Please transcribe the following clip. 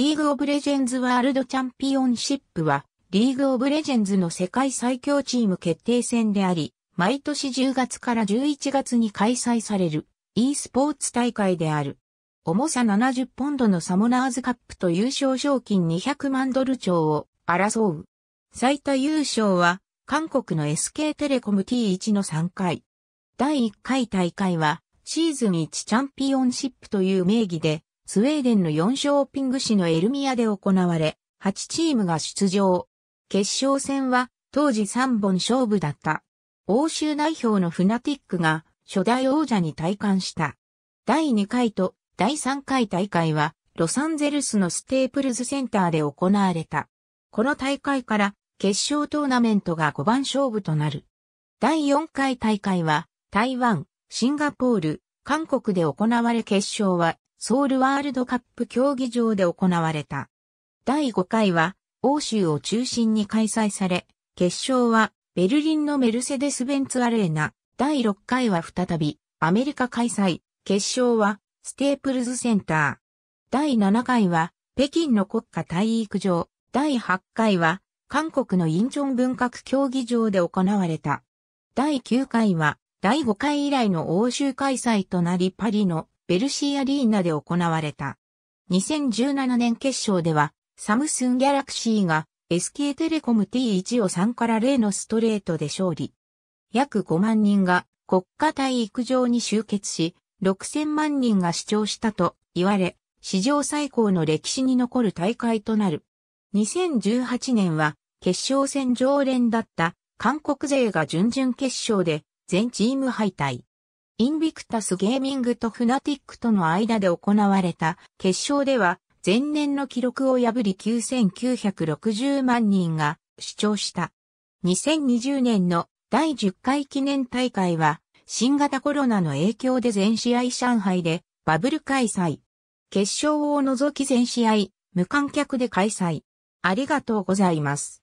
リーグオブレジェンズワールドチャンピオンシップは、リーグオブレジェンズの世界最強チーム決定戦であり、毎年10月から11月に開催される e スポーツ大会である。重さ70ポンドのサモナーズカップと優勝賞金200万ドル超を争う。最多優勝は、韓国の SK テレコム T1 の3回。第1回大会は、シーズン1チャンピオンシップという名義でスウェーデンの4ショーピング市のエルミアで行われ、8チームが出場。決勝戦は当時3本勝負だった。欧州代表のフナティックが初代王者に体感した。第2回と第3回大会はロサンゼルスのステープルズセンターで行われた。この大会から決勝トーナメントが5番勝負となる。第4回大会は台湾、シンガポール、韓国で行われ決勝はソウルワールドカップ競技場で行われた。第5回は欧州を中心に開催され、決勝はベルリンのメルセデス・ベンツ・アレーナ、第6回は再びアメリカ開催、決勝はステープルズセンター。第7回は北京の国家体育場、第8回は韓国のインチョン文化競技場で行われた。第9回は第5回以来の欧州開催となりパリのベルシーアリーナで行われた。2017年決勝では、サムスンギャラクシーが SK テレコム T1 を3から0のストレートで勝利。約5万人が国家体育場に集結し、6000万人が視聴したと言われ、史上最高の歴史に残る大会となる。2018年は決勝戦常連だった韓国勢が準々決勝で全チーム敗退。インビクタスゲーミングとフナティックとの間で行われた決勝では前年の記録を破り9960万人が主張した。2020年の第10回記念大会は新型コロナの影響で全試合上海でバブル開催。決勝を除き全試合無観客で開催。ありがとうございます。